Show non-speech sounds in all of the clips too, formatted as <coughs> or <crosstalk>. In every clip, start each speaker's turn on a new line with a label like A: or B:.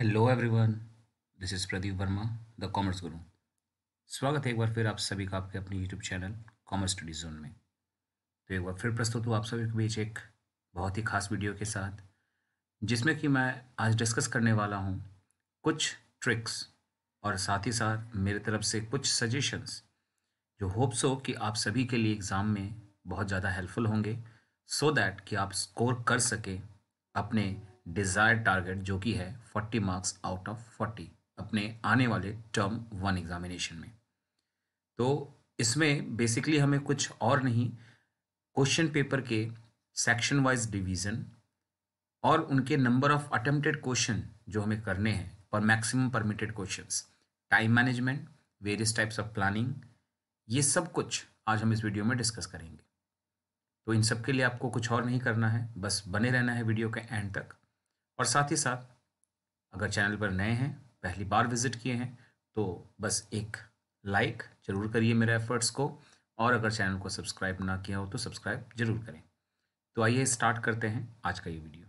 A: hello everyone this is Pradeep Verma the commerce guru स्वागत है एक बार फिर आप सभी का आपके अपने YouTube channel commerce study zone में तो एक बार फिर प्रस्तुत हूँ आप सभी के बीच एक बहुत ही खास वीडियो के साथ जिसमें कि मैं आज डिस्कस करने वाला हूँ कुछ ट्रिक्स और साथ ही साथ मेरे तरफ से कुछ सजेशंस जो होप्स हो कि आप सभी के लिए एग्ज़ाम में बहुत ज़्यादा हेल्पफुल होंगे सो so दैट कि आप स्कोर कर सकें अपने डिज़ायर टारगेट जो कि है 40 मार्क्स आउट ऑफ 40 अपने आने वाले टर्म वन एग्जामिनेशन में तो इसमें बेसिकली हमें कुछ और नहीं क्वेश्चन पेपर के सेक्शन वाइज डिवीज़न और उनके नंबर ऑफ अटेम्प्टेड क्वेश्चन जो हमें करने हैं और maximum permitted questions time management various types of planning ये सब कुछ आज हम इस वीडियो में डिस्कस करेंगे तो इन सब के लिए आपको कुछ और नहीं करना है बस बने रहना है वीडियो के एंड तक और साथ ही साथ अगर चैनल पर नए हैं पहली बार विजिट किए हैं तो बस एक लाइक जरूर करिए मेरे एफर्ट्स को और अगर चैनल को सब्सक्राइब ना किया हो तो सब्सक्राइब जरूर करें तो आइए स्टार्ट करते हैं आज का ये वीडियो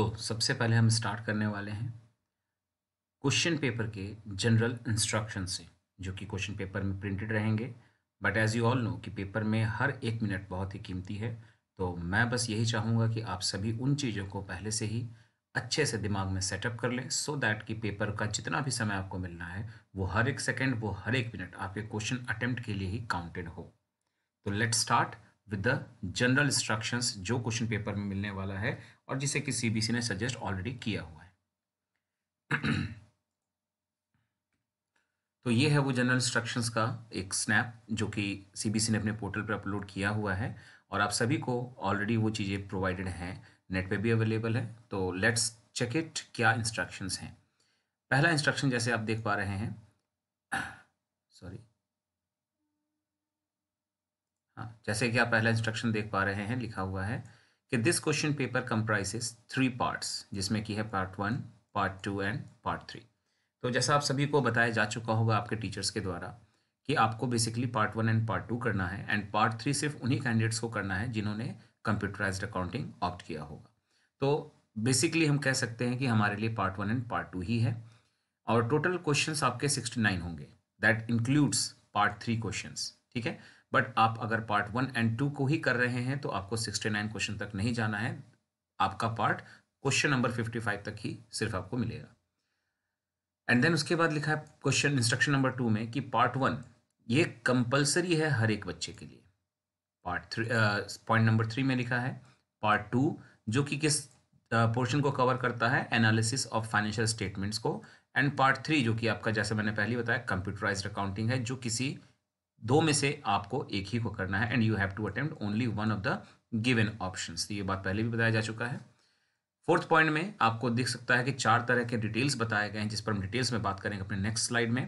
A: सो so, सबसे पहले हम स्टार्ट करने वाले हैं क्वेश्चन पेपर के जनरल इंस्ट्रक्शन से जो कि क्वेश्चन पेपर में प्रिंटेड रहेंगे but as you all know कि पेपर में हर एक मिनट बहुत ही कीमती है तो मैं बस यही चाहूँगा कि आप सभी उन चीज़ों को पहले से ही अच्छे से दिमाग में सेटअप कर लें सो दैट कि पेपर का जितना भी समय आपको मिलना है वो हर एक सेकेंड वो हर एक मिनट आपके क्वेश्चन अटैम्प्ट के लिए ही काउंटेड हो तो let start with the general instructions जो क्वेश्चन पेपर में मिलने वाला है और जिसे कि सीबीसी ने सजेस्ट ऑलरेडी किया हुआ है तो ये है वो जनरल इंस्ट्रक्शंस का एक स्नैप जो कि सीबीसी ने अपने पोर्टल पर अपलोड किया हुआ है और आप सभी को ऑलरेडी वो चीज़ें प्रोवाइडेड हैं नेट पे भी अवेलेबल है तो लेट्स चेक इट क्या इंस्ट्रक्शंस हैं पहला इंस्ट्रक्शन जैसे आप देख पा रहे हैं सॉरी <coughs> हाँ जैसे कि आप पहला इंस्ट्रक्शन देख पा रहे हैं लिखा हुआ है कि this question paper comprises three parts जिसमें की है part one part two and part three तो जैसा आप सभी को बताया जा चुका होगा आपके टीचर्स के द्वारा कि आपको basically part one and part two करना है एंड पार्ट थ्री सिर्फ उन्हीं कैंडिडेट्स को करना है जिन्होंने कंप्यूटराइज अकाउंटिंग ऑप्ट किया होगा तो बेसिकली हम कह सकते हैं कि हमारे लिए part one and part two ही है और टोटल क्वेश्चन आपके सिक्सटी होंगे that includes part three question ठीक है बट आप अगर पार्ट वन एंड टू को ही कर रहे हैं तो आपको सिक्सटी नाइन क्वेश्चन तक नहीं जाना है आपका part question number fifty five तक ही सिर्फ आपको मिलेगा एंड देन उसके बाद लिखा है क्वेश्चन इंस्ट्रक्शन नंबर टू में कि पार्ट वन ये कंपलसरी है हर एक बच्चे के लिए part three point number three में लिखा है पार्ट टू जो कि किस पोर्शन uh, को कवर करता है एनालिसिस ऑफ फाइनेंशियल स्टेटमेंट्स को एंड पार्ट थ्री जो कि आपका जैसे मैंने पहले बताया कंप्यूटराइज्ड अकाउंटिंग है जो किसी दो में से आपको एक ही को करना है and you have to attempt only one of the given option ये बात पहले भी बताया जा चुका है फोर्थ पॉइंट में आपको दिख सकता है कि चार तरह के डिटेल्स बताए गए हैं जिस पर हम डिटेल्स में बात करेंगे अपने नेक्स्ट स्लाइड में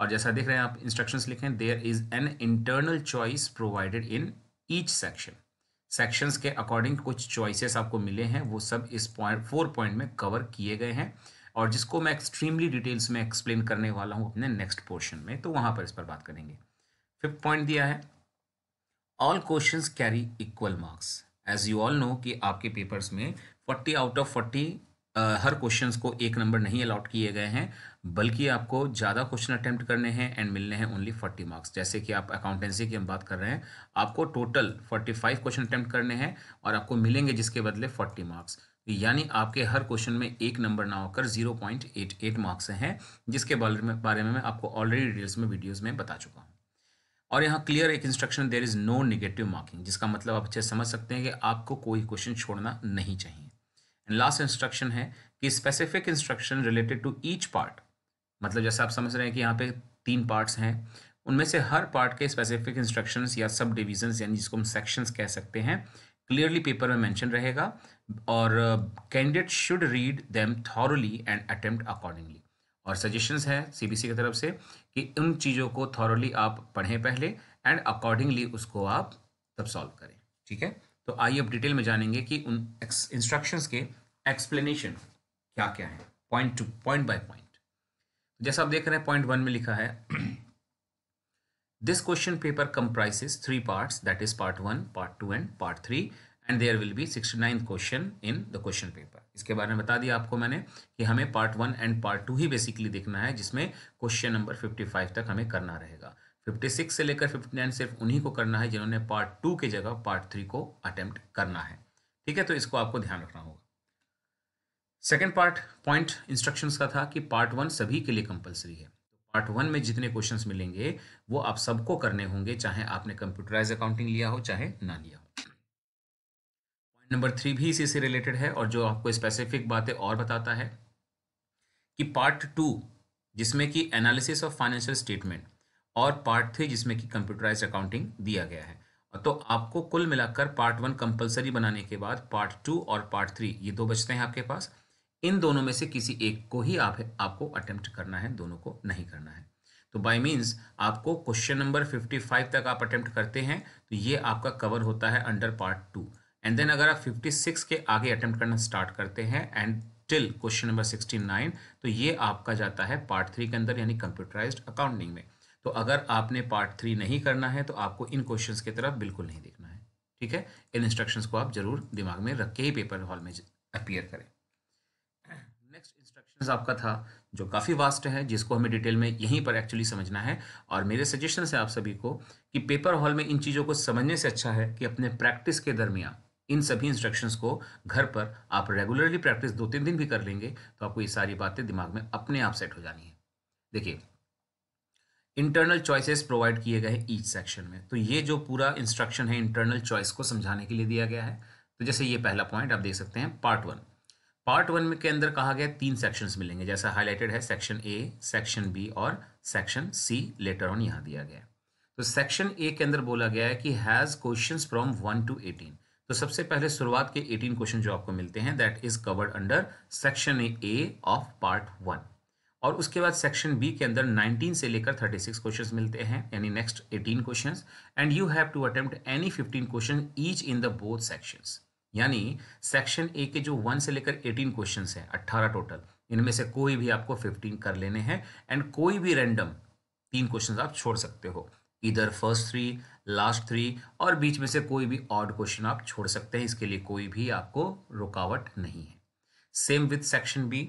A: और जैसा देख रहे हैं आप इंस्ट्रक्शंस लिखें there is an internal choice provided in each section sections के अकॉर्डिंग कुछ चॉइसेस आपको मिले हैं वो सब इस पॉइंट फोर पॉइंट में कवर किए गए हैं और जिसको मैं एक्सट्रीमली डिटेल्स में एक्सप्लेन करने वाला हूँ अपने नेक्स्ट पोर्शन में तो वहाँ पर इस पर बात करेंगे फिफ्थ पॉइंट दिया है all question carry equal marks as you all know कि आपके पेपर्स में फोर्टी आउट ऑफ फोर्टी हर क्वेश्चन को एक नंबर नहीं अलाउट किए गए हैं बल्कि आपको ज़्यादा क्वेश्चन अटैम्प्ट करने हैं एंड मिलने हैं ओनली फोर्टी मार्क्स जैसे कि आप अकाउंटेंसी की हम बात कर रहे हैं आपको total forty five question attempt करने हैं और आपको मिलेंगे जिसके बदले फोर्टी मार्क्स यानी आपके हर क्वेश्चन में एक नंबर ना होकर zero point eight eight marks हैं जिसके बारे में बारे में मैं आपको ऑलरेडी डिटेल्स में वीडियोज़ में बता चुका हूँ और यहाँ क्लियर एक instruction there is no negative marking जिसका मतलब आप अच्छे समझ सकते हैं कि आपको कोई क्वेश्चन छोड़ना नहीं चाहिए एंड लास्ट इंस्ट्रक्शन है कि specific instruction related to each part मतलब जैसे आप समझ रहे हैं कि यहाँ पे तीन पार्ट्स हैं उनमें से हर पार्ट के स्पेसिफिक इंस्ट्रक्शन या सब डिविजन यानी जिसको हम सेक्शन कह सकते हैं क्लियरली पेपर में मैंशन रहेगा और candidate should read them thoroughly and attempt accordingly और सजेशंस हैं सीबीसी की तरफ से कि उन चीज़ों को थॉरली आप पढ़ें पहले एंड अकॉर्डिंगली उसको आप तब सॉल्व करें ठीक है तो आइए अब डिटेल में जानेंगे कि उन इंस्ट्रक्शंस के एक्सप्लेनेशन क्या क्या है point to point by point जैसा आप देख रहे हैं पॉइंट वन में लिखा है this question paper comprises three part that is part one part two and part three and there will be sixty ninth question in the question paper इसके बारे में बता दिया आपको मैंने कि हमें part one and part two ही बेसिकली देखना है जिसमें क्वेश्चन नंबर फिफ्टी फाइव तक हमें करना रहेगा फिफ्टी सिक्स से लेकर फिफ्टी नाइन सिर्फ उन्हीं को करना है जिन्होंने पार्ट टू के जगह पार्ट थ्री को अटेम्प्ट करना है ठीक है तो इसको आपको ध्यान रखना होगा सेकेंड पार्ट पॉइंट इंस्ट्रक्शन का था कि पार्ट वन सभी के लिए कंपल्सरी है पार्ट वन में जितने क्वेश्चन मिलेंगे वो आप सबको करने होंगे चाहे आपने कंप्यूटराइज अकाउंटिंग लिया हो चाहे ना लिया हो नंबर थ्री भी इसी से रिलेटेड है और जो आपको स्पेसिफिक बातें और बताता है कि पार्ट टू जिसमें कि एनालिसिस ऑफ फाइनेंशियल स्टेटमेंट और पार्ट थ्री जिसमें कि कंप्यूटराइज अकाउंटिंग दिया गया है तो आपको कुल मिलाकर पार्ट वन कंपलसरी बनाने के बाद पार्ट टू और पार्ट थ्री ये दो बचते हैं आपके पास इन दोनों में से किसी एक को ही आप आपको अटेम्प्ट करना है दोनों को नहीं करना है तो बाय मीन्स आपको क्वेश्चन नंबर 55 तक आप अटेम्प्ट करते हैं तो ये आपका कवर होता है under part two and then अगर आप 56 के आगे अटेम्प्ट करना स्टार्ट करते हैं एंड टिल क्वेश्चन नंबर 69 तो ये आपका जाता है पार्ट थ्री के अंदर यानी कंप्यूटराइज्ड अकाउंटिंग में तो अगर आपने पार्ट थ्री नहीं करना है तो आपको इन क्वेश्चंस की तरफ बिल्कुल नहीं देखना है ठीक है इन इंस्ट्रक्शंस को आप जरूर दिमाग में रख के ही पेपर हॉल में अपियर करें नेक्स्ट इंस्ट्रक्शन आपका था जो काफ़ी वास्ट है जिसको हमें डिटेल में यहीं पर एक्चुअली समझना है और मेरे सजेशन है आप सभी को कि पेपर हॉल में इन चीज़ों को समझने से अच्छा है कि अपने प्रैक्टिस के दरमियान इन सभी इंस्ट्रक्शंस को घर पर आप रेगुलरली प्रैक्टिस दो तीन दिन भी कर लेंगे तो आपको ये सारी बातें दिमाग में अपने आप सेट हो जानी है देखिए इंटरनल चॉइसेस प्रोवाइड किए गए हैं ईच सेक्शन में तो ये जो पूरा इंस्ट्रक्शन है इंटरनल चॉइस को समझाने के लिए दिया गया है तो जैसे ये पहला पॉइंट आप देख सकते हैं पार्ट वन पार्ट वन में के अंदर कहा गया तीन सेक्शंस मिलेंगे जैसा हाईलाइटेड है सेक्शन ए सेक्शन बी और सेक्शन सी लेटर ऑन यहाँ दिया गया तो सेक्शन ए के अंदर बोला गया है कि has question from one to eighteen तो सबसे पहले शुरुआत के 18 क्वेश्चन जो आपको मिलते हैं that is covered under section A of part one और उसके बाद सेक्शन बी के अंदर 19 से लेकर 36 सिक्स क्वेश्चन मिलते हैं यानी next 18 question and you have to attempt any 15 question each in the both sections यानी सेक्शन ए के जो 1 से लेकर 18 क्वेश्चन हैं 18 टोटल इनमें से कोई भी आपको 15 कर लेने हैं एंड कोई भी रैंडम तीन क्वेश्चन आप छोड़ सकते हो इधर फर्स्ट थ्री लास्ट थ्री और बीच में से कोई भी ऑड क्वेश्चन आप छोड़ सकते हैं इसके लिए कोई भी आपको रुकावट नहीं है same with section B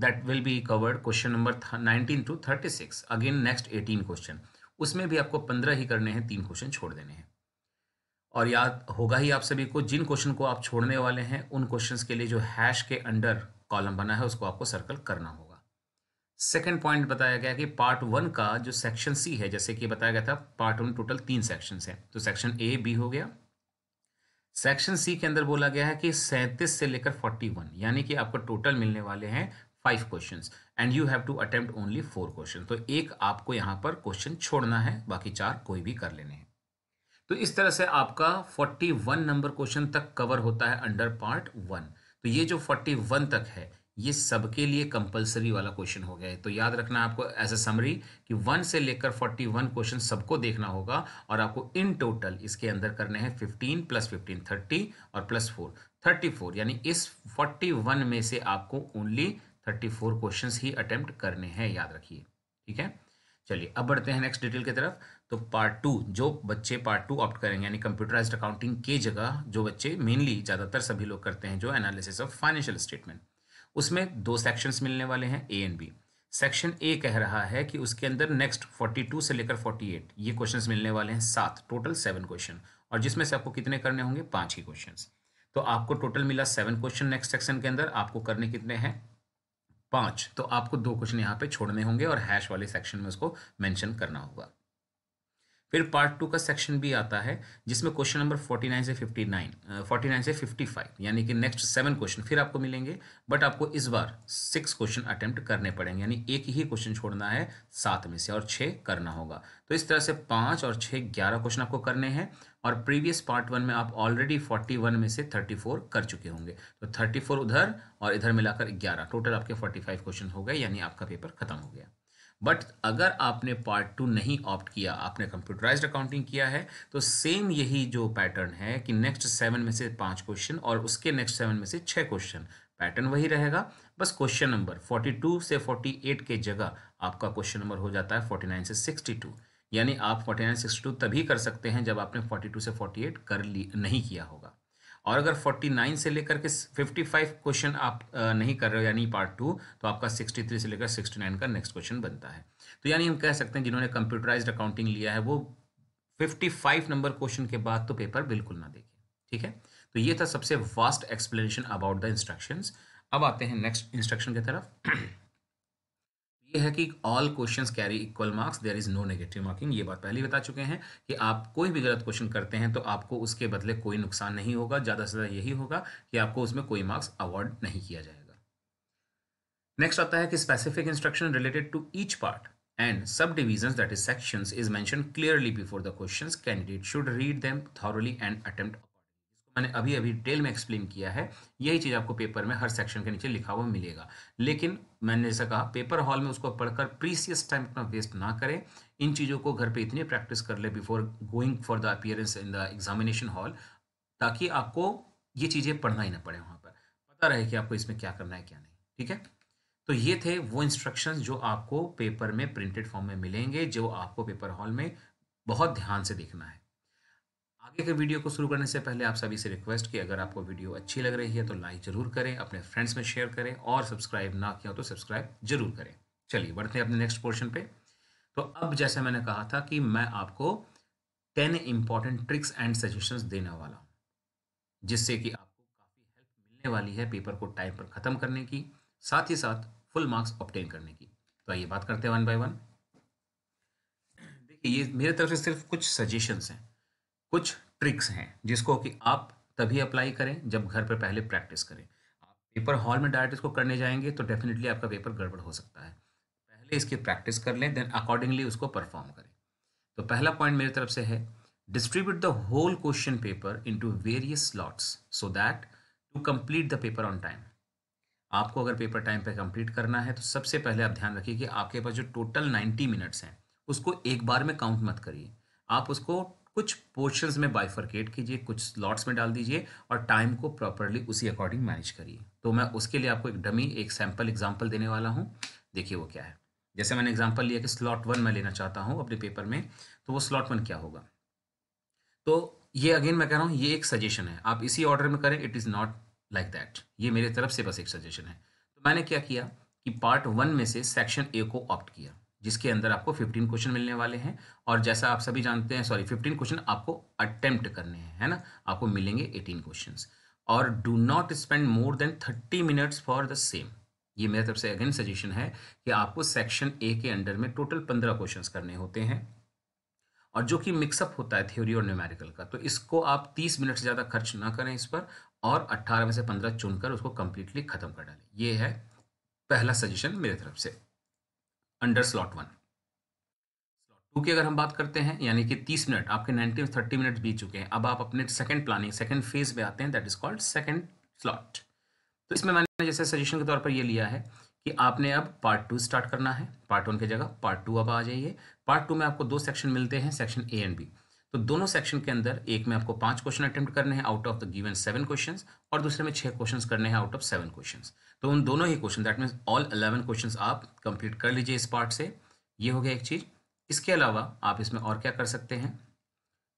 A: that will be covered question number nineteen to thirty six again next eighteen question उसमें भी आपको पंद्रह ही करने हैं तीन क्वेश्चन छोड़ देने हैं और याद होगा ही आप सभी को जिन क्वेश्चन को आप छोड़ने वाले हैं उन क्वेश्चंस के लिए जो हैश के अंडर कॉलम बना है उसको आपको सर्कल करना होगा सेकेंड पॉइंट बताया गया कि पार्ट वन का जो सेक्शन सी है जैसे कि बताया गया था पार्ट वन टोटल तीन सेक्शन है तो सेक्शन ए बी हो गया सेक्शन सी के अंदर बोला गया है कि सैंतीस से लेकर फोर्टी वन यानी कि आपको टोटल मिलने वाले हैं five question and you have to attempt only four question तो एक आपको यहां पर क्वेश्चन छोड़ना है बाकी चार कोई भी कर लेने हैं तो इस तरह से आपका 41 नंबर क्वेश्चन तक कवर होता है अंडर पार्ट वन तो ये जो 41 तक है ये सबके लिए कंपलसरी वाला क्वेश्चन हो गया है तो याद रखना आपको एज अ समरी कि वन से लेकर फोर्टी वन क्वेश्चन सबको देखना होगा और आपको इन टोटल इसके अंदर करने हैं फिफ्टीन प्लस फिफ्टीन थर्टी और प्लस फोर थर्टी फोर यानी इस फोर्टी वन में से आपको ओनली थर्टी फोर क्वेश्चन ही अटैम्प्ट करने हैं याद रखिए ठीक है चलिए अब बढ़ते हैं नेक्स्ट डिटेल की तरफ तो पार्ट टू जो बच्चे पार्ट टू ऑप्ट करेंगे यानी कंप्यूटराइज्ड अकाउंटिंग के जगह जो बच्चे मेनली ज़्यादातर सभी लोग करते हैं जो एनालिसिस ऑफ फाइनेंशियल स्टेटमेंट उसमें दो सेक्शंस मिलने वाले हैं A and B section A कह रहा है कि उसके अंदर नेक्स्ट 42 से लेकर 48 ये क्वेश्चंस मिलने वाले हैं सात टोटल सेवन क्वेश्चन और जिसमें से आपको कितने करने होंगे पांच ही क्वेश्चंस तो आपको टोटल मिला सेवन क्वेश्चन नेक्स्ट सेक्शन के अंदर आपको करने कितने हैं पांच तो आपको दो क्वेश्चन यहाँ पे छोड़ने होंगे और हैश वाले सेक्शन में उसको मैंशन करना होगा फिर पार्ट टू का सेक्शन भी आता है जिसमें क्वेश्चन नंबर फोर्टी नाइन से फिफ्टी नाइन फोर्टी नाइन से फिफ्टी फाइव यानी कि नेक्स्ट सेवन क्वेश्चन फिर आपको मिलेंगे बट आपको इस बार सिक्स क्वेश्चन अटैम्प्ट करने पड़ेंगे यानी एक ही क्वेश्चन छोड़ना है सात में से और छः करना होगा तो इस तरह से पाँच और छः ग्यारह क्वेश्चन आपको करने हैं और प्रीवियस पार्ट वन में आप ऑलरेडी फोर्टी वन में से थर्टी फोर कर चुके होंगे तो थर्टी फोर उधर और इधर मिलाकर ग्यारह टोटल आपके फोर्टी फाइव क्वेश्चन हो गए यानी आपका पेपर खत्म हो गया बट अगर आपने पार्ट टू नहीं ऑप्ट किया आपने कंप्यूटराइज अकाउंटिंग किया है तो सेम यही जो पैटर्न है कि नेक्स्ट सेवन में से पाँच क्वेश्चन और उसके नेक्स्ट सेवन में से छः क्वेश्चन पैटर्न वही रहेगा बस क्वेश्चन नंबर 42 से 48 के जगह आपका क्वेश्चन नंबर हो जाता है 49 से 62 यानी आप 49 62 तभी कर सकते हैं जब आपने 42 से 48 कर ली नहीं किया होगा और अगर 49 से लेकर के 55 क्वेश्चन आप नहीं कर रहे हो यानी पार्ट टू तो आपका 63 से लेकर 69 का नेक्स्ट क्वेश्चन बनता है तो यानी हम कह सकते हैं जिन्होंने कंप्यूटराइज अकाउंटिंग लिया है वो 55 नंबर क्वेश्चन के बाद तो पेपर बिल्कुल ना देखें ठीक है तो ये था सबसे vast explanation about the instruction अब आते हैं नेक्स्ट इंस्ट्रक्शन की तरफ ये है कि all questions carry equal marks there is no negative marking ये बात पहले बता चुके हैं कि आप कोई भी गलत क्वेश्चन करते हैं तो आपको उसके बदले कोई नुकसान नहीं होगा ज़्यादा से ज़्यादा यही होगा कि आपको उसमें कोई मार्क्स अवॉर्ड नहीं किया जाएगा नेक्स्ट आता है कि specific instruction related to each part and sub division that is section is mention clearly before the question candidate should read them thoroughly and attempt मैंने अभी अभी डिटेल में एक्सप्लेन किया है यही चीज़ आपको पेपर में हर सेक्शन के नीचे लिखा हुआ मिलेगा लेकिन मैंने जैसा कहा पेपर हॉल में उसको पढ़कर प्रीसियस टाइम इतना वेस्ट ना करें इन चीज़ों को घर पे इतनी प्रैक्टिस कर ले before going for the appearance in the examination hall ताकि आपको ये चीज़ें पढ़ना ही ना पड़े वहाँ पर पता रहे कि आपको इसमें क्या करना है क्या नहीं ठीक है तो ये थे वो इंस्ट्रक्शंस जो आपको पेपर में प्रिंटेड फॉर्म में मिलेंगे जो आपको पेपर हॉल में बहुत ध्यान से देखना है आगे के वीडियो को शुरू करने से पहले आप सभी से रिक्वेस्ट कि अगर आपको वीडियो अच्छी लग रही है तो लाइक जरूर करें अपने फ्रेंड्स में शेयर करें और सब्सक्राइब ना किया तो सब्सक्राइब जरूर करें चलिए बढ़ते हैं अपने नेक्स्ट पोर्शन पे तो अब जैसे मैंने कहा था कि मैं आपको ten important tricks and suggestion देने वाला हूँ जिससे कि आपको काफ़ी हेल्प मिलने वाली है पेपर को टाइम पर ख़त्म करने की साथ ही साथ फुल मार्क्स ऑप्टेन करने की तो आइए बात करते हैं वन बाय वन देखिए ये मेरे तरफ से सिर्फ कुछ सजेशंस हैं कुछ ट्रिक्स हैं जिसको कि आप तभी अप्लाई करें जब घर पर पहले प्रैक्टिस करें आप पेपर हॉल में डायरेक्ट इसको करने जाएंगे तो डेफिनेटली आपका पेपर गड़बड़ हो सकता है पहले इसकी प्रैक्टिस कर लें देन अकॉर्डिंगली उसको परफॉर्म करें तो पहला पॉइंट मेरी तरफ से है distribute the whole question paper to various slots so that to complete the paper on time आपको अगर पेपर टाइम पर कंप्लीट करना है तो सबसे पहले आप ध्यान रखिए कि आपके पास जो टोटल नाइन्टी मिनट्स हैं उसको एक बार में काउंट मत करिए आप उसको कुछ पोर्शंस में बाइफर्केट कीजिए कुछ स्लॉट्स में डाल दीजिए और टाइम को प्रॉपरली उसी अकॉर्डिंग मैनेज करिए तो मैं उसके लिए आपको एक डमी एक सैम्पल एग्जाम्पल देने वाला हूँ देखिए वो क्या है जैसे मैंने एग्जाम्पल लिया कि स्लॉट वन मैं लेना चाहता हूँ अपने पेपर में तो वो स्लॉट वन क्या होगा तो ये अगेन मैं कह रहा हूँ ये एक सजेशन है आप इसी ऑर्डर में करें it is not like that ये मेरे तरफ से बस एक सजेशन है तो मैंने क्या किया कि पार्ट वन में से सेक्शन ए को ऑप्ट किया जिसके अंदर आपको 15 क्वेश्चन मिलने वाले हैं और जैसा आप सभी जानते हैं सॉरी 15 क्वेश्चन आपको अटेम्प्ट करने हैं है ना आपको मिलेंगे 18 क्वेश्चंस और do not spend more than 30 minutes for the same ये मेरे तरफ से अगेन सजेशन है कि आपको सेक्शन ए के अंडर में टोटल पंद्रह क्वेश्चन करने होते हैं और जो कि मिक्सअप होता है थ्योरी और न्यूमेरिकल का तो इसको आप तीस मिनट से ज़्यादा खर्च ना करें इस पर और अट्ठारह में से पंद्रह चुनकर उसको कम्प्लीटली ख़त्म कर डालें ये है पहला सजेशन मेरे तरफ से under slot one slot two की अगर हम बात करते हैं यानी कि तीस मिनट आपके नाइनटीन थर्टी मिनट बीत चुके हैं अब आप अपने सेकंड प्लानिंग सेकंड फेज पे आते हैं that is called second slot तो इसमें मैंने जैसे सजेशन के तौर पर यह लिया है कि आपने अब पार्ट टू स्टार्ट करना है पार्ट वन की जगह पार्ट टू अब आ जाइए पार्ट टू में आपको दो सेक्शन मिलते हैं सेक्शन ए एंड बी तो दोनों सेक्शन के अंदर एक में आपको पांच क्वेश्चन अटेम्प्ट करने हैं out of the given seven questions और दूसरे में छह क्वेश्चंस करने हैं आउट ऑफ सेवन क्वेश्चंस तो उन दोनों ही question that means all eleven question आप कंप्लीट कर लीजिए इस पार्ट से ये हो गया एक चीज़ इसके अलावा आप इसमें और क्या कर सकते हैं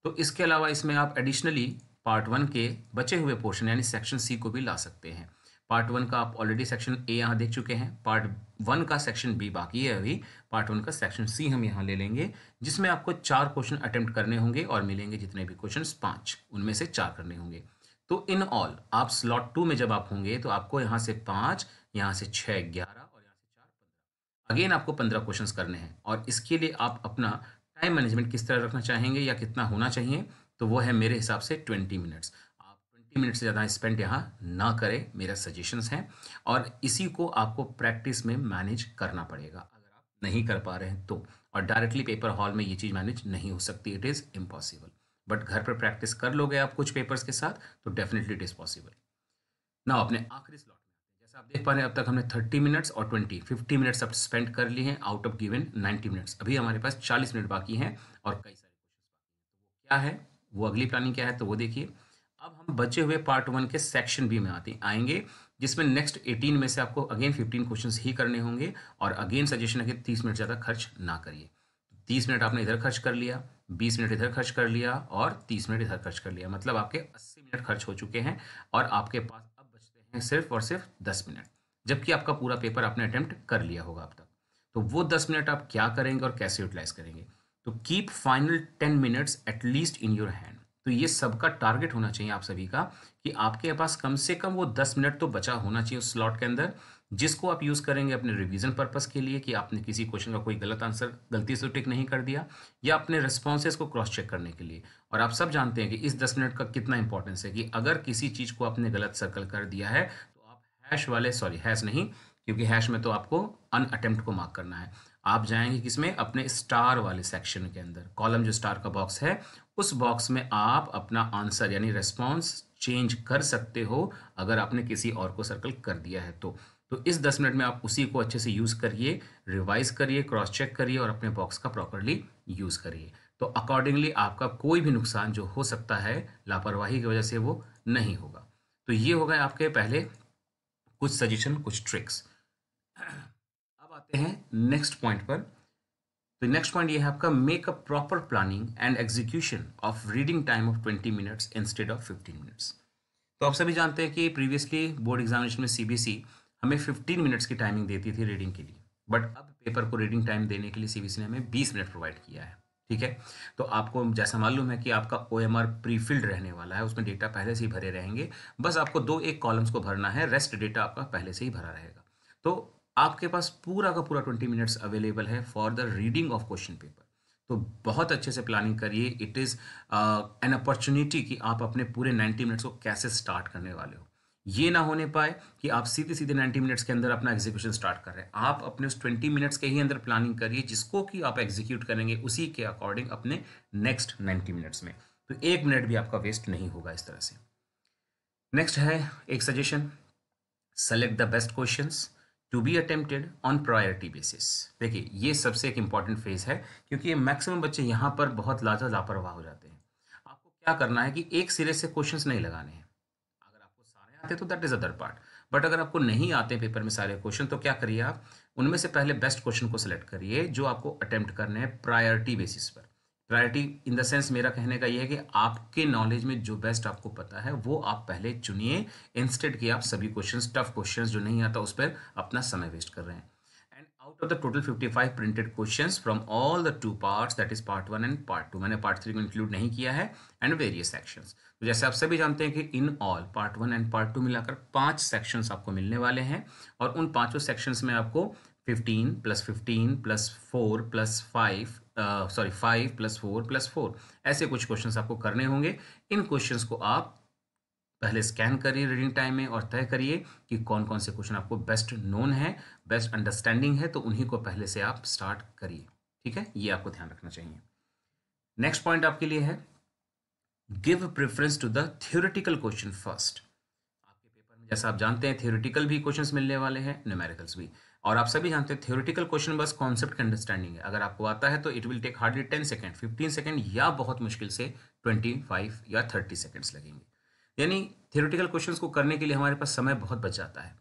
A: तो इसके अलावा इसमें आप एडिशनली पार्ट वन के बचे हुए पोर्शन यानी सेक्शन सी को भी ला सकते हैं पार्ट वन का आप ऑलरेडी सेक्शन ए यहाँ देख चुके हैं पार्ट वन का सेक्शन बी बाकी है अभी पार्ट वन का सेक्शन सी हम यहाँ ले लेंगे जिसमें आपको चार क्वेश्चन अटेम्प्ट करने होंगे और मिलेंगे जितने भी क्वेश्चन पाँच उनमें से चार करने होंगे तो इन ऑल आप स्लॉट टू में जब आप होंगे तो आपको यहाँ से पाँच यहाँ से छः ग्यारह और यहाँ से चार पंद्रह अगेन आपको पंद्रह क्वेश्चन करने हैं और इसके लिए आप अपना टाइम मैनेजमेंट किस तरह रखना चाहेंगे या कितना होना चाहिए तो वो है मेरे हिसाब से ट्वेंटी मिनट्स आप ट्वेंटी मिनट से ज़्यादा स्पेंड यहाँ ना करें मेरा सजेशंस हैं और इसी को आपको प्रैक्टिस में मैनेज करना पड़ेगा अगर आप नहीं कर पा रहे हैं तो और डायरेक्टली पेपर हॉल में ये चीज़ मैनेज नहीं हो सकती इट इज़ इम्पॉसिबल बट घर पर प्रैक्टिस कर लोगे आप कुछ पेपर्स के साथ तो डेफिनेटली इट इज़ पॉसिबल ना अपने आखिरी स्लॉट में जैसा आप देख पा रहे हैं अब तक हमने थर्टी मिनट्स और ट्वेंटी फिफ्टी मिनट्स अब स्पेंड कर लिए हैं out of given ninety minutes अभी हमारे पास चालीस मिनट बाकी हैं और कई सारे क्वेश्चन बाकी हैं तो वो क्या है वो अगली प्लानिंग क्या है तो वो देखिए अब हम बचे हुए पार्ट वन के सेक्शन बी में आते आएंगे जिसमें नेक्स्ट एटीन में से आपको अगेन फिफ्टीन क्वेश्चन ही करने होंगे और अगेन सजेशन है कि तीस मिनट ज़्यादा खर्च ना करिए तीस मिनट आपने इधर खर्च कर लिया बीस मिनट इधर खर्च कर लिया और तीस मिनट इधर खर्च कर लिया मतलब आपके अस्सी मिनट खर्च हो चुके हैं और आपके पास अब बचते हैं सिर्फ और सिर्फ दस मिनट जबकि आपका पूरा पेपर आपने अटेम्प्ट कर लिया होगा अब तक तो वो दस मिनट आप क्या करेंगे और कैसे यूटिलाइज करेंगे तो keep final ten minutes at least in your hand तो ये सबका टारगेट होना चाहिए आप सभी का कि आपके पास कम से कम वो दस मिनट तो बचा होना चाहिए उस स्लॉट के अंदर जिसको आप यूज़ करेंगे अपने रिवीजन पर्पस के लिए कि आपने किसी क्वेश्चन का कोई गलत आंसर गलती से टिक नहीं कर दिया या अपने रिस्पॉन्सेज को क्रॉस चेक करने के लिए और आप सब जानते हैं कि इस दस मिनट का कितना इंपॉर्टेंस है कि अगर किसी चीज़ को आपने गलत सर्कल कर दिया है तो आप हैश वाले सॉरी हैश नहीं क्योंकि हैश में तो आपको अन अटेम्प्ट को मार्क करना है आप जाएंगे किसमें अपने स्टार वाले सेक्शन के अंदर कॉलम जो स्टार का बॉक्स है उस बॉक्स में आप अपना आंसर यानी रेस्पॉन्स चेंज कर सकते हो अगर आपने किसी और को सर्कल कर दिया है तो तो इस दस मिनट में आप उसी को अच्छे से यूज़ करिए रिवाइज करिए क्रॉस चेक करिए और अपने बॉक्स का प्रॉपरली यूज़ करिए तो अकॉर्डिंगली आपका कोई भी नुकसान जो हो सकता है लापरवाही की वजह से वो नहीं होगा तो ये हो गए आपके पहले कुछ सजेशन कुछ ट्रिक्स अब आते हैं नेक्स्ट पॉइंट पर तो नेक्स्ट पॉइंट ये है आपका make a proper planning and execution of reading time of twenty minutes instead of fifteen minutes तो आप सभी जानते हैं कि प्रीवियसली बोर्ड एग्जामिनेशन में सीबीएसई हमें फिफ्टीन मिनट्स की टाइमिंग देती थी रीडिंग के लिए बट अब पेपर को रीडिंग टाइम देने के लिए सी ने हमें बीस मिनट प्रोवाइड किया है ठीक है तो आपको जैसा मालूम है कि आपका ओ एम आर रहने वाला है उसमें डेटा पहले से ही भरे रहेंगे बस आपको दो एक कॉलम्स को भरना है रेस्ट डेटा आपका पहले से ही भरा रहेगा तो आपके पास पूरा का पूरा ट्वेंटी मिनट्स अवेलेबल है for the reading of question paper तो बहुत अच्छे से प्लानिंग करिए इट इज़ एन अपॉर्चुनिटी कि आप अपने पूरे नाइन्टी मिनट्स को कैसे स्टार्ट करने वाले हो ये ना होने पाए कि आप सीधे सीधे 90 मिनट्स के अंदर अपना एग्जीक्यूशन स्टार्ट कर रहे हैं आप अपने उस 20 मिनट्स के ही अंदर प्लानिंग करिए जिसको कि आप एग्जीक्यूट करेंगे उसी के अकॉर्डिंग अपने नेक्स्ट 90 मिनट्स में तो एक मिनट भी आपका वेस्ट नहीं होगा इस तरह से नेक्स्ट है एक suggestion select the best question to be attempted on priority basis देखिए ये सबसे एक इंपॉर्टेंट फेज है क्योंकि मैक्सिमम बच्चे यहाँ पर बहुत लाजा लापरवाह हो जाते हैं आपको क्या करना है कि एक सिरे से क्वेश्चन नहीं लगाने हैं आते तो that is other part but अगर आपको नहीं आते पेपर में सारे क्वेश्चन तो क्या करिए आप उनमें से पहले बेस्ट क्वेश्चन को सिलेक्ट करिए जो आपको अटेम्प्ट करने हैं प्रायोरिटी बेसिस पर प्रायोरिटी इन द सेंस मेरा कहने का यह है कि आपके नॉलेज में जो बेस्ट आपको पता है वो आप पहले चुनिए इंस्टेड कि आप सभी क्वेश्चंस टफ क्वेश्चंस जो नहीं आता उस पर अपना समय वेस्ट कर रहे हैं out of the total 55 printed questions from all the two parts that is part one and part two मैंने पार्ट थ्री को इंक्लूड नहीं किया है एंड वेरियस सेक्शंस तो जैसे आप सभी जानते हैं कि in all part one and part two मिलाकर पांच सेक्शंस आपको मिलने वाले हैं और उन पांचों सेक्शंस में आपको 15 plus fifteen plus four plus five sorry five plus four plus four ऐसे कुछ क्वेश्चंस आपको करने होंगे इन क्वेश्चंस को आप पहले स्कैन करिए रीडिंग टाइम में और तय करिए कि कौन कौन से क्वेश्चन आपको बेस्ट नोन है बेस्ट अंडरस्टैंडिंग है तो उन्हीं को पहले से आप स्टार्ट करिए ठीक है ये आपको ध्यान रखना चाहिए नेक्स्ट पॉइंट आपके लिए है give preference to the theoretical question first आपके पेपर में जैसा आप जानते हैं थियोरिटिकल भी क्वेश्चन मिलने वाले हैं न्यूमेरिकल्स भी और आप सभी जानते हैं थ्योरिटिकल क्वेश्चन बस कॉन्सेप्ट की अंडरस्टैंडिंग है अगर आपको आता है तो it will take hardly ten second fifteen second या बहुत मुश्किल से ट्वेंटी फाइव या थर्टी सेकेंड्स लगेंगे यानी थियोरेटिकल क्वेश्चंस को करने के लिए हमारे पास समय बहुत बच जाता है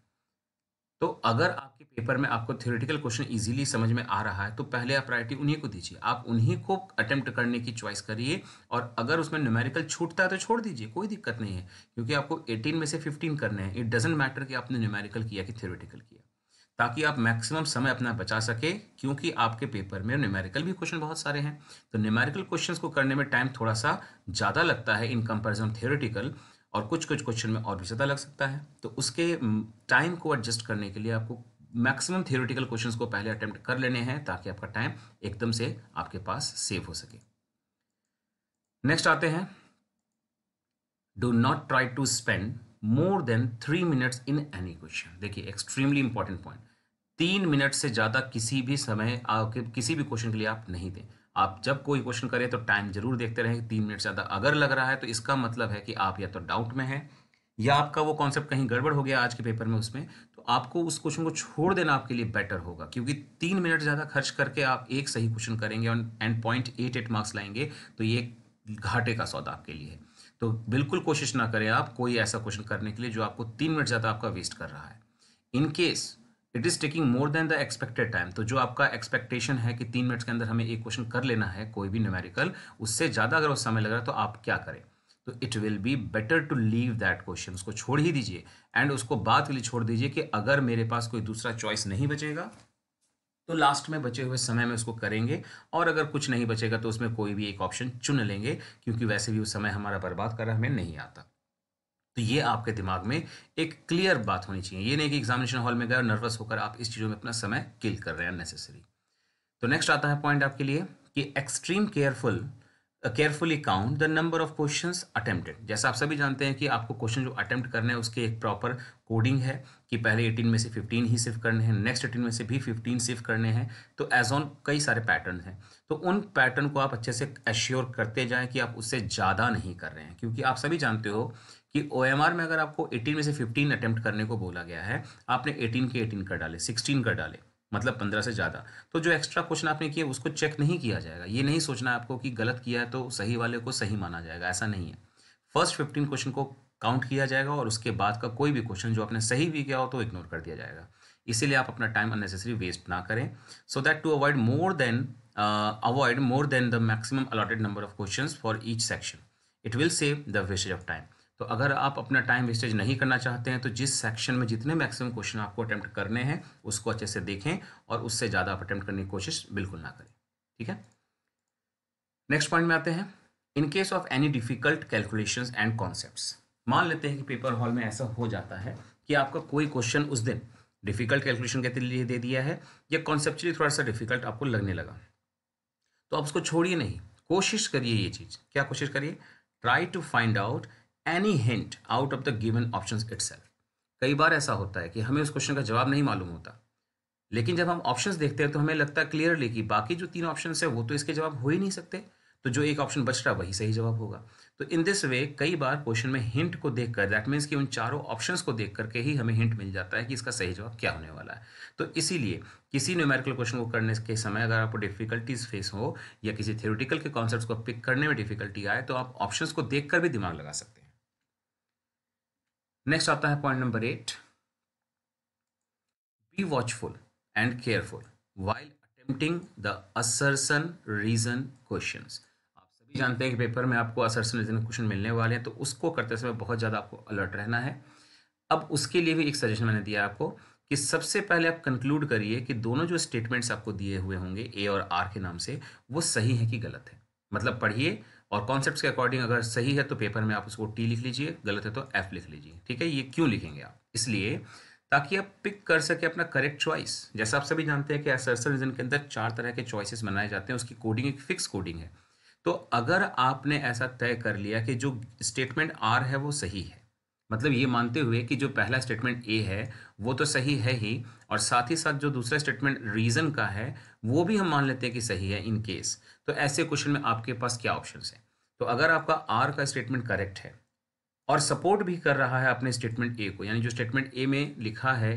A: तो अगर आपके पेपर में आपको थियोरेटिकल क्वेश्चन इजीली समझ में आ रहा है तो पहले आप प्रायोरिटी उन्हीं को दीजिए आप उन्हीं को अटेम्प्ट करने की चॉइस करिए और अगर उसमें न्यूमेरिकल छूटता है तो छोड़ दीजिए कोई दिक्कत नहीं है क्योंकि आपको 18 में से 15 करने हैं इट डजेंट मैटर कि आपने न्यूमेरिकल किया कि थियोरेटिकल किया ताकि आप मैक्सिमम समय अपना बचा सके क्योंकि आपके पेपर में न्यूमेरिकल भी क्वेश्चन बहुत सारे हैं तो न्यूमेरिकल क्वेश्चन को करने में टाइम थोड़ा सा ज़्यादा लगता है इन कंपेरिजन थियोरेटिकल और कुछ कुछ क्वेश्चन में और भी ज़्यादा लग सकता है तो उसके टाइम को एडजस्ट करने के लिए आपको मैक्सिमम थियोरिटिकल क्वेश्चन को पहले अटेम्प्ट कर लेने हैं ताकि आपका टाइम एकदम से आपके पास सेव हो सके नेक्स्ट आते हैं do not try to spend more than three minutes in any question देखिए एक्सट्रीमली इंपॉर्टेंट पॉइंट तीन मिनट से ज़्यादा किसी भी समय आपके किसी भी क्वेश्चन के लिए आप नहीं दें आप जब कोई क्वेश्चन करें तो टाइम जरूर देखते रहें तीन मिनट ज़्यादा अगर लग रहा है तो इसका मतलब है कि आप या तो डाउट में हैं या आपका वो कॉन्सेप्ट कहीं गड़बड़ हो गया आज के पेपर में उसमें तो आपको उस क्वेश्चन को छोड़ देना आपके लिए बेटर होगा क्योंकि तीन मिनट ज़्यादा खर्च करके आप एक सही क्वेश्चन करेंगे and point eight eight marks लाएंगे तो ये घाटे का सौदा आपके लिए है तो बिल्कुल कोशिश ना करें आप कोई ऐसा क्वेश्चन करने के लिए जो आपको तीन मिनट ज़्यादा आपका वेस्ट कर रहा है in case it is taking more than the expected time तो जो आपका एक्सपेक्टेशन है कि तीन मिनट्स के अंदर हमें एक क्वेश्चन कर लेना है कोई भी न्यूमेरिकल उससे ज़्यादा अगर वो समय लग रहा है तो आप क्या करें तो it will be better to leave that question उसको छोड़ ही दीजिए एंड उसको बात के लिए छोड़ दीजिए कि अगर मेरे पास कोई दूसरा चॉइस नहीं बचेगा तो लास्ट में बचे हुए समय में उसको करेंगे और अगर कुछ नहीं बचेगा तो उसमें कोई भी एक ऑप्शन चुन लेंगे क्योंकि वैसे भी उस समय हमारा बर्बाद कर हमें नहीं आता तो ये आपके दिमाग में एक क्लियर बात होनी चाहिए ये नहीं कि एग्जामिनेशन हॉल में गए और नर्वस होकर आप इस चीज़ों में अपना समय किल कर रहे हैं अननेसेसरी तो नेक्स्ट आता है पॉइंट आपके लिए कि extreme careful carefully count the number of question attempted जैसा आप सभी जानते हैं कि आपको क्वेश्चन जो अटेम्प्ट करने हैं उसके एक प्रॉपर कोडिंग है कि पहले 18 में से 15 ही सिर्फ करने हैं नेक्स्ट 18 में से भी 15 सिर्फ करने हैं तो एज ऑन कई सारे पैटर्न हैं तो उन पैटर्न को आप अच्छे से एश्योर करते जाएं कि आप उससे ज़्यादा नहीं कर रहे हैं क्योंकि आप सभी जानते हो कि ओ में अगर आपको 18 में से 15 अटेम्प्ट करने को बोला गया है आपने 18 के 18 कर डाले 16 कर डाले मतलब 15 से ज़्यादा तो जो एक्स्ट्रा क्वेश्चन आपने किया उसको चेक नहीं किया जाएगा ये नहीं सोचना आपको कि गलत किया है तो सही वाले को सही माना जाएगा ऐसा नहीं है फर्स्ट फिफ्टीन क्वेश्चन को काउंट किया जाएगा और उसके बाद का कोई भी क्वेश्चन जो आपने सही भी किया हो तो इग्नोर कर दिया जाएगा इसीलिए आप अपना टाइम अननेसेसरी वेस्ट ना करें so that to avoid more than avoid more than the maximum allotted number of question for each section it will save the wastage of time तो अगर आप अपना टाइम वेस्टेज नहीं करना चाहते हैं तो जिस सेक्शन में जितने मैक्सिमम क्वेश्चन आपको अटैम्प्ट करने हैं उसको अच्छे से देखें और उससे ज़्यादा आप अटैम्प्ट करने की कोशिश बिल्कुल ना करें ठीक है नेक्स्ट पॉइंट में आते हैं in case of any difficult calculation and concept मान लेते हैं कि पेपर हॉल में ऐसा हो जाता है कि आपका कोई क्वेश्चन उस दिन डिफिकल्ट कैलकुलेशन के लिए दे दिया है या कॉन्सेप्चुअली थोड़ा सा डिफिकल्ट आपको लगने लगा तो आप उसको छोड़िए नहीं कोशिश करिए ये चीज़ क्या कोशिश करिए try to find out any hint out of the given option it कई बार ऐसा होता है कि हमें उस क्वेश्चन का जवाब नहीं मालूम होता लेकिन जब हम ऑप्शन देखते हैं तो हमें लगता है क्लियरली कि बाकी जो तीन ऑप्शन है वो तो इसके जवाब हो ही नहीं सकते तो जो एक ऑप्शन बच रहा वही सही जवाब होगा तो इन दिस वे कई बार क्वेश्चन में हिंट को देखकर दैट मीन्स कि उन चारों ऑप्शंस को देख करके ही हमें हिंट मिल जाता है कि इसका सही जवाब क्या होने वाला है तो इसीलिए किसी न्यूमेरिकल क्वेश्चन को करने के समय अगर आपको डिफिकल्टीज फेस हो या किसी थियोरिटिकल के कॉन्सेप्ट को पिक करने में डिफिकल्टी आए तो आप ऑप्शन को देख भी दिमाग लगा सकते हैं नेक्स्ट आता है point number eight be watchful and careful while attempting the assertion reason question आप सभी जानते हैं कि पेपर में आपको असरसन रीजन क्वेश्चन मिलने वाले हैं तो उसको करते समय बहुत ज़्यादा आपको अलर्ट रहना है अब उसके लिए भी एक सजेशन मैंने दिया आपको कि सबसे पहले आप कंक्लूड करिए कि दोनों जो स्टेटमेंट्स आपको दिए हुए होंगे ए और आर के नाम से वो सही है कि गलत है मतलब पढ़िए और कॉन्सेप्ट के अकॉर्डिंग अगर सही है तो पेपर में आप उसको टी लिख लीजिए गलत है तो एफ लिख लीजिए ठीक है ये क्यों लिखेंगे आप इसलिए ताकि आप पिक कर सके अपना करेक्ट चॉइस जैसा आप सभी जानते हैं कि असरसल रीजन के अंदर चार तरह के चॉइसेस बनाए जाते हैं उसकी कोडिंग एक फिक्स कोडिंग है तो अगर आपने ऐसा तय कर लिया कि जो स्टेटमेंट आर है वो सही है मतलब ये मानते हुए कि जो पहला स्टेटमेंट ए है वो तो सही है ही और साथ ही साथ जो दूसरा स्टेटमेंट रीज़न का है वो भी हम मान लेते हैं कि सही है इन केस तो ऐसे क्वेश्चन में आपके पास क्या ऑप्शन है तो अगर आपका आर का स्टेटमेंट करेक्ट है और सपोर्ट भी कर रहा है अपने स्टेटमेंट ए को यानी जो स्टेटमेंट ए में लिखा है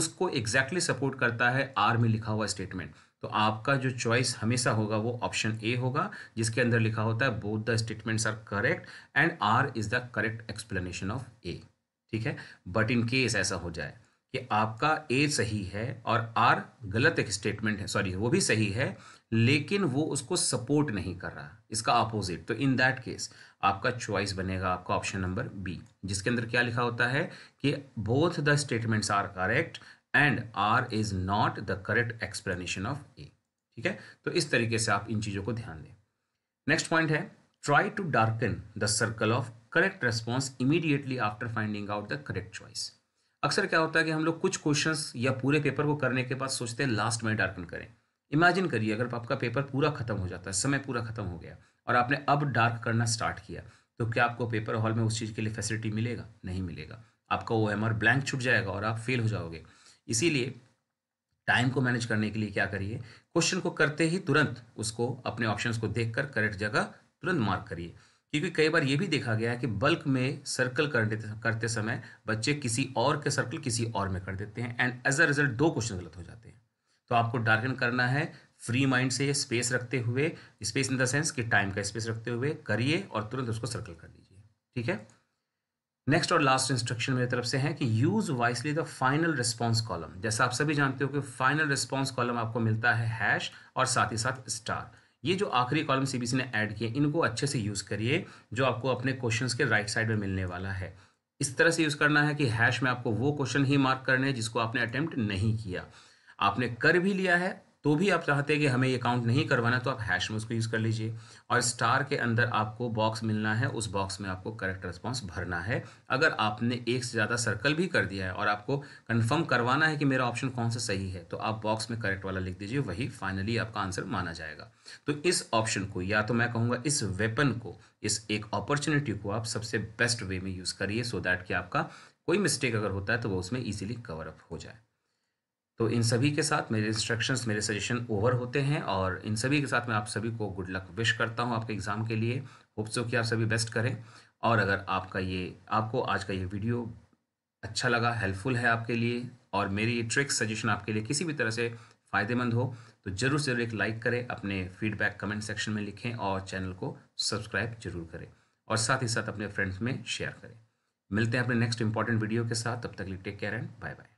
A: उसको एग्जैक्टली exactly सपोर्ट करता है आर में लिखा हुआ स्टेटमेंट तो आपका जो चॉइस हमेशा होगा वो ऑप्शन ए होगा जिसके अंदर लिखा होता है both the statements are correct and R is the correct explanation of A ठीक है बट इन केस ऐसा हो जाए कि आपका ए सही है और आर गलत एक स्टेटमेंट है सॉरी वो भी सही है लेकिन वो उसको सपोर्ट नहीं कर रहा इसका अपोजिट तो इन दैट केस आपका चॉइस बनेगा आपका ऑप्शन नंबर बी जिसके अंदर क्या लिखा होता है कि both the statements are correct and R is not the correct explanation of A ठीक है तो इस तरीके से आप इन चीज़ों को ध्यान दें नेक्स्ट पॉइंट है try to darken the circle of correct response immediately after finding out the correct choice अक्सर क्या होता है कि हम लोग कुछ क्वेश्चन या पूरे पेपर को करने के बाद सोचते हैं लास्ट में डार्कन करें इमेजिन करिए अगर आपका पेपर पूरा खत्म हो जाता है समय पूरा खत्म हो गया और आपने अब डार्क करना स्टार्ट किया तो क्या आपको पेपर हॉल में उस चीज़ के लिए फैसिलिटी मिलेगा नहीं मिलेगा आपका ओ एम आर ब्लैंक छूट जाएगा और आप फेल हो जाओगे इसीलिए टाइम को मैनेज करने के लिए क्या करिए क्वेश्चन को करते ही तुरंत उसको अपने ऑप्शंस को देखकर करेक्ट जगह तुरंत मार्क करिए क्योंकि कई बार ये भी देखा गया है कि बल्क में सर्कल करने करते समय बच्चे किसी और के सर्कल किसी और में कर देते हैं एंड एज अ रिजल्ट दो क्वेश्चन गलत हो जाते हैं तो आपको डार्कन करना है फ्री माइंड से स्पेस रखते हुए स्पेस इन द सेंस कि टाइम का स्पेस रखते हुए करिए और तुरंत उसको सर्कल कर दीजिए ठीक है नेक्स्ट और लास्ट इंस्ट्रक्शन मेरी तरफ से है कि use wisely the final response column जैसा आप सभी जानते हो कि फाइनल रिस्पॉन्स कॉलम आपको मिलता है हैश और साथ ही साथ स्टार ये जो आखिरी कॉलम सीबीसी ने ऐड किए इनको अच्छे से यूज़ करिए जो आपको अपने क्वेश्चंस के राइट साइड में मिलने वाला है इस तरह से यूज़ करना है कि हैश में आपको वो क्वेश्चन ही मार्क करने हैं जिसको आपने अटैम्प्ट नहीं किया आपने कर भी लिया है तो भी आप चाहते हैं कि हमें ये काउंट नहीं करवाना तो आप हैश में उसको यूज़ कर लीजिए और स्टार के अंदर आपको बॉक्स मिलना है उस बॉक्स में आपको करेक्ट रिस्पॉन्स भरना है अगर आपने एक से ज़्यादा सर्कल भी कर दिया है और आपको कन्फर्म करवाना है कि मेरा ऑप्शन कौन सा सही है तो आप बॉक्स में करेक्ट वाला लिख दीजिए वही फाइनली आपका आंसर माना जाएगा तो इस ऑप्शन को या तो मैं कहूँगा इस वेपन को इस एक अपॉर्चुनिटी को आप सबसे बेस्ट वे में यूज़ करिए सो दैट कि आपका कोई मिस्टेक अगर होता है तो वो उसमें ईजिली कवर अप हो जाए तो इन सभी के साथ मेरे इंस्ट्रक्शंस मेरे सजेशन ओवर होते हैं और इन सभी के साथ मैं आप सभी को गुड लक विश करता हूँ आपके एग्ज़ाम के लिए होप्सो कि आप सभी बेस्ट करें और अगर आपका ये आपको आज का ये वीडियो अच्छा लगा हेल्पफुल है आपके लिए और मेरी ये ट्रिक्स सजेशन आपके लिए किसी भी तरह से फ़ायदेमंद हो तो ज़रूर से ज़रूर एक लाइक करें अपने फीडबैक कमेंट सेक्शन में लिखें और चैनल को सब्सक्राइब जरूर करें और साथ ही साथ अपने फ्रेंड्स में शेयर करें मिलते हैं अपने नेक्स्ट इंपॉर्टेंट वीडियो के साथ तब तक लिए take care and bye bye